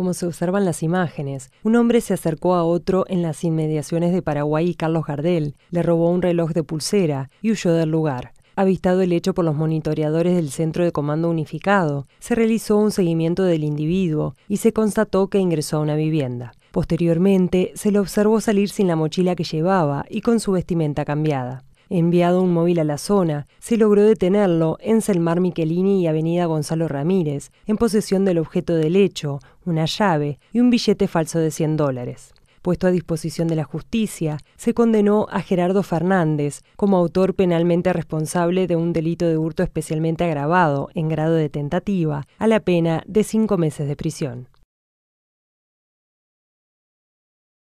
como se observan las imágenes. Un hombre se acercó a otro en las inmediaciones de Paraguay y Carlos Gardel, le robó un reloj de pulsera y huyó del lugar avistado el hecho por los monitoreadores del Centro de Comando Unificado, se realizó un seguimiento del individuo y se constató que ingresó a una vivienda. Posteriormente, se le observó salir sin la mochila que llevaba y con su vestimenta cambiada enviado un móvil a la zona, se logró detenerlo en Selmar Michelini y Avenida Gonzalo Ramírez, en posesión del objeto del hecho, una llave y un billete falso de 100 dólares. Puesto a disposición de la justicia, se condenó a Gerardo Fernández como autor penalmente responsable de un delito de hurto especialmente agravado en grado de tentativa, a la pena de cinco meses de prisión.